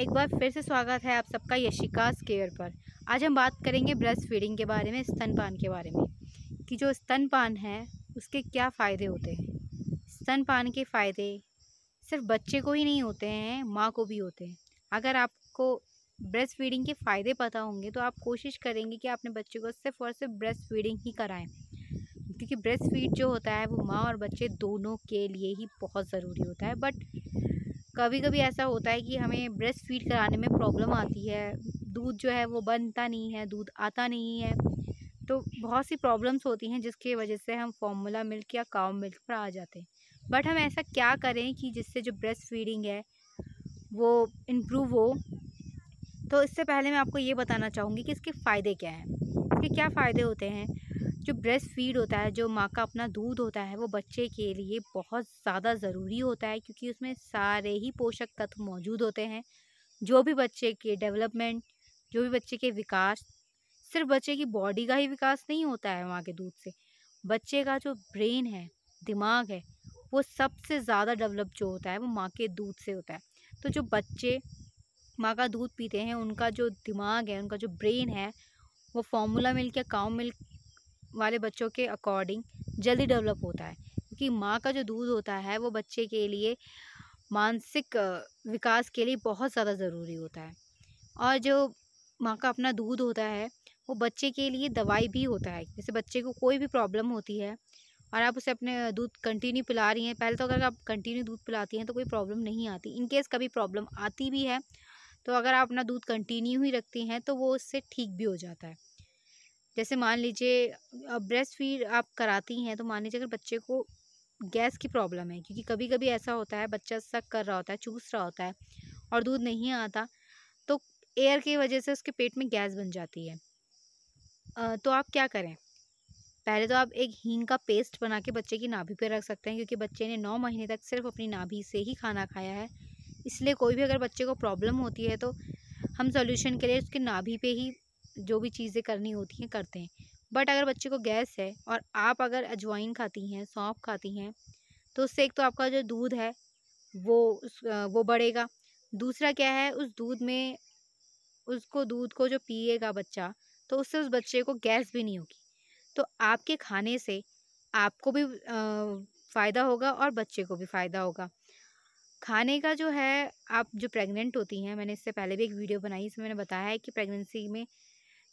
एक बार फिर से स्वागत है आप सबका यशिकास केयर पर आज हम बात करेंगे ब्रेस्ट फीडिंग के बारे में स्तनपान के बारे में कि जो स्तनपान है उसके क्या फ़ायदे होते हैं स्तनपान के फ़ायदे सिर्फ बच्चे को ही नहीं होते हैं माँ को भी होते हैं अगर आपको ब्रेस्ट फीडिंग के फ़ायदे पता होंगे तो आप कोशिश करेंगे कि अपने बच्चे को सिर्फ और सिर्फ ब्रेस्ट फीडिंग ही कराएँ क्योंकि ब्रेस्ट फीड जो होता है वो माँ और बच्चे दोनों के लिए ही बहुत ज़रूरी होता है बट कभी कभी ऐसा होता है कि हमें ब्रेस्ट फीड कराने में प्रॉब्लम आती है दूध जो है वो बनता नहीं है दूध आता नहीं है तो बहुत सी प्रॉब्लम्स होती हैं जिसके वजह से हम फॉर्मूला मिल्क या काव मिल्क पर आ जाते हैं बट हम ऐसा क्या करें कि जिससे जो ब्रेस्ट फीडिंग है वो इम्प्रूव हो तो इससे पहले मैं आपको ये बताना चाहूँगी कि इसके फ़ायदे क्या हैं इसके क्या फ़ायदे होते हैं जो ब्रेस्ट फीड होता है जो माँ का अपना दूध होता है वो बच्चे के लिए बहुत ज़्यादा ज़रूरी होता है क्योंकि उसमें सारे ही पोषक तत्व मौजूद होते हैं जो भी बच्चे के डेवलपमेंट जो भी बच्चे के विकास सिर्फ बच्चे की बॉडी का ही विकास नहीं होता है माँ के दूध से बच्चे का जो ब्रेन है दिमाग है वो सबसे ज़्यादा डेवलप जो होता है वो माँ के दूध से होता है तो जो बच्चे माँ का दूध पीते हैं उनका जो दिमाग है उनका जो ब्रेन है वो फॉर्मूला मिल्क या काउ मिल्क वाले बच्चों के अकॉर्डिंग जल्दी डेवलप होता है क्योंकि माँ का जो दूध होता है वो बच्चे के लिए मानसिक विकास के लिए बहुत ज़्यादा ज़रूरी होता है और जो माँ का अपना दूध होता है वो बच्चे के लिए दवाई भी होता है जैसे बच्चे को कोई भी प्रॉब्लम होती है और आप उसे अपने दूध कंटिन्यू पिला रही हैं पहले तो अगर आप कंटिन्यू दूध पिलाती हैं तो कोई प्रॉब्लम नहीं आती इनकेस कभी प्रॉब्लम आती भी है तो अगर आप अपना दूध कंटिन्यू ही रखती हैं तो वो उससे ठीक भी हो जाता है जैसे मान लीजिए ब्रेस्ट फीड आप कराती हैं तो मान लीजिए अगर बच्चे को गैस की प्रॉब्लम है क्योंकि कभी कभी ऐसा होता है बच्चा सक कर रहा होता है चूस रहा होता है और दूध नहीं आता तो एयर की वजह से उसके पेट में गैस बन जाती है तो आप क्या करें पहले तो आप एक हींग का पेस्ट बना के बच्चे की नाभि पर रख सकते हैं क्योंकि बच्चे ने नौ महीने तक सिर्फ अपनी नाभि से ही खाना खाया है इसलिए कोई भी अगर बच्चे को प्रॉब्लम होती है तो हम सॉल्यूशन के लिए उसके नाभि पे ही जो भी चीज़ें करनी होती हैं करते हैं बट अगर बच्चे को गैस है और आप अगर अजवाइन खाती हैं सौंफ खाती हैं तो उससे एक तो आपका जो दूध है वो वो बढ़ेगा दूसरा क्या है उस दूध में उसको दूध को जो पिएगा बच्चा तो उससे उस बच्चे को गैस भी नहीं होगी तो आपके खाने से आपको भी फ़ायदा होगा और बच्चे को भी फ़ायदा होगा खाने का जो है आप जो प्रेग्नेंट होती हैं मैंने इससे पहले भी एक वीडियो बनाई इसमें मैंने बताया है कि प्रेगनेंसी में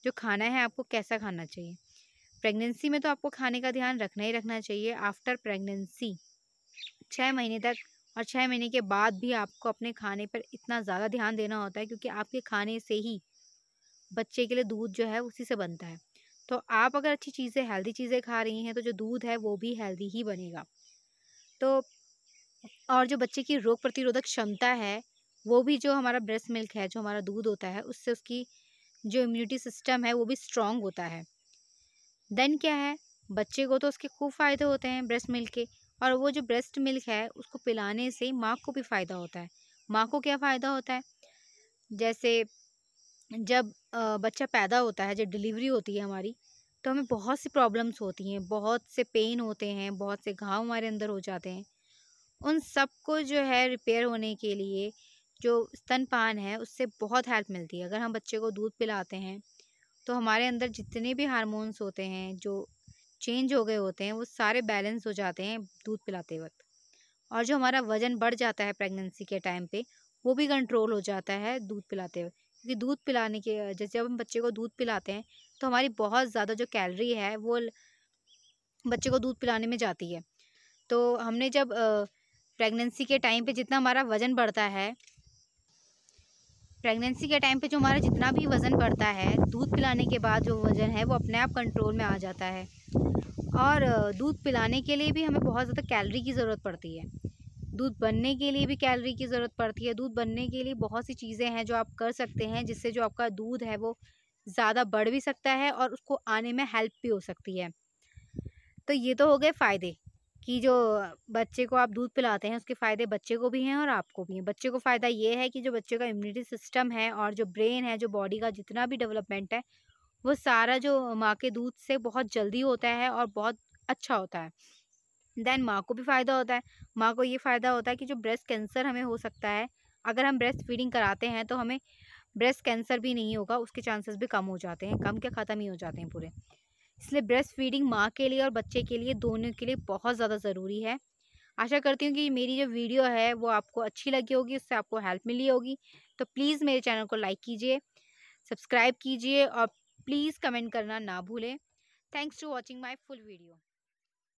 जो खाना है आपको कैसा खाना चाहिए प्रेगनेंसी में तो आपको खाने का ध्यान रखना ही रखना चाहिए आफ्टर प्रेगनेंसी छः महीने तक और छः महीने के बाद भी आपको अपने खाने पर इतना ज़्यादा ध्यान देना होता है क्योंकि आपके खाने से ही बच्चे के लिए दूध जो है उसी से बनता है तो आप अगर अच्छी चीज़ें हेल्दी चीज़ें खा रही हैं तो जो दूध है वो भी हेल्दी ही बनेगा तो और जो बच्चे की रोग प्रतिरोधक क्षमता है वो भी जो हमारा ब्रेस्ट मिल्क है जो हमारा दूध होता है उससे उसकी जो इम्यूनिटी सिस्टम है वो भी स्ट्रांग होता है देन क्या है बच्चे को तो उसके खूब फ़ायदे होते हैं ब्रेस्ट मिल्क के और वो जो ब्रेस्ट मिल्क है उसको पिलाने से माँ को भी फ़ायदा होता है माँ को क्या फ़ायदा होता है जैसे जब बच्चा पैदा होता है जब डिलीवरी होती है हमारी तो हमें बहुत सी प्रॉब्लम्स होती हैं बहुत से पेन होते हैं बहुत से घाव हमारे अंदर हो जाते हैं उन सब को जो है रिपेयर होने के लिए जो स्तनपान है उससे बहुत हेल्प मिलती है अगर हम बच्चे को दूध पिलाते हैं तो हमारे अंदर जितने भी हार्मोन्स होते हैं जो चेंज हो गए होते हैं वो सारे बैलेंस हो जाते हैं दूध पिलाते वक्त और जो हमारा वज़न बढ़ जाता है प्रेगनेंसी के टाइम पे वो भी कंट्रोल हो जाता है दूध पिलाते वक्त क्योंकि दूध पिलाने के जैसे जब हम बच्चे को दूध पिलाते हैं तो हमारी बहुत ज़्यादा जो कैलरी है वो बच्चे को दूध पिलाने में जाती है तो हमने जब प्रेगनेंसी के टाइम पे जितना हमारा वज़न बढ़ता है प्रेगनेंसी के टाइम पे जो हमारा जितना भी वज़न बढ़ता है दूध पिलाने के बाद जो वज़न है वो अपने आप कंट्रोल में आ जाता है और दूध पिलाने के लिए भी हमें बहुत ज़्यादा कैलरी की ज़रूरत पड़ती है दूध बनने के लिए भी कैलरी की ज़रूरत पड़ती है दूध बनने के लिए बहुत सी चीज़ें हैं जो आप कर सकते हैं जिससे जो आपका दूध है वो ज़्यादा बढ़ भी सकता है और उसको आने में हेल्प भी हो सकती है तो ये तो हो गए फ़ायदे कि जो बच्चे को आप दूध पिलाते हैं उसके फ़ायदे बच्चे को भी हैं और आपको भी हैं बच्चे को फ़ायदा ये है कि जो बच्चे का इम्यूनिटी सिस्टम है और जो ब्रेन है जो बॉडी का जितना भी डेवलपमेंट है वो सारा जो माँ के दूध से बहुत जल्दी होता है और बहुत अच्छा होता है देन माँ को भी फ़ायदा होता है माँ को ये फ़ायदा होता है कि जो ब्रेस्ट कैंसर हमें हो सकता है अगर हम ब्रेस्ट फीडिंग कराते हैं तो हमें ब्रेस्ट कैंसर भी नहीं होगा उसके चांसेस भी कम हो जाते हैं कम के ख़त्म ही हो जाते हैं पूरे इसलिए ब्रेस्ट फीडिंग माँ के लिए और बच्चे के लिए दोनों के लिए बहुत ज़्यादा ज़रूरी है आशा करती हूँ कि मेरी जो वीडियो है वो आपको अच्छी लगी होगी उससे आपको हेल्प मिली होगी तो प्लीज़ मेरे चैनल को लाइक कीजिए सब्सक्राइब कीजिए और प्लीज़ कमेंट करना ना भूलें thanks to watching my full video